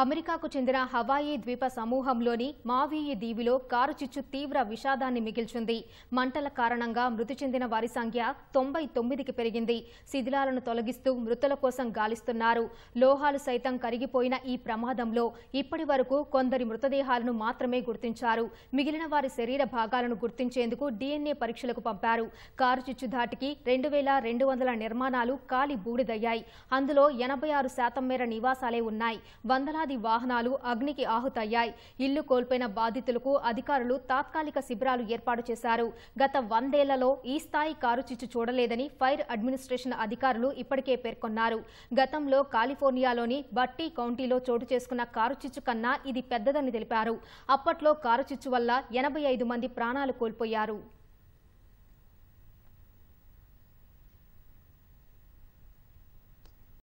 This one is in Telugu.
అమెరికాకు చెందిన హవాయి ద్వీప సమూహంలోని మావీయి దీవిలో కారు చిచ్చు తీవ్ర విషాదాన్ని మిగిల్చింది మంటల కారణంగా మృతి చెందిన వారి సంఖ్య తొంభై తొమ్మిదికి పెరిగింది శిథిలాలను తొలగిస్తూ మృతుల కోసం గాలిస్తున్నారు లోహాలు సైతం కరిగిపోయిన ఈ ప్రమాదంలో ఇప్పటి కొందరి మృతదేహాలను మాత్రమే గుర్తించారు మిగిలిన వారి శరీర భాగాలను గుర్తించేందుకు డీఎన్ఏ పరీక్షలకు పంపారు కారు చిచ్చు ధాటికి రెండు వేల రెండు వందల నిర్మాణాలు కాలి బూడిదయ్యాయి అందులో ఎనభై ఆరు శాతం మేర నివాసాలే ఉన్నాయి వందల వందలాది వాహనాలు అగ్నికి ఆహుతయ్యాయి ఇల్లు కోల్పోయిన బాధితులకు అధికారులు తాత్కాలిక శిబిరాలు ఏర్పాటు చేశారు గత వందేళ్లలో ఈ స్థాయి కారు చిచ్చు చూడలేదని ఫైర్ అడ్మినిస్ట్రేషన్ అధికారులు ఇప్పటికే పేర్కొన్నారు గతంలో కాలిఫోర్నియాలోని బట్టి కౌంటీలో చోటు చేసుకున్న చిచ్చు కన్నా ఇది పెద్దదని తెలిపారు అప్పట్లో కారు చిచ్చు వల్ల ఎనభై మంది ప్రాణాలు కోల్పోయారు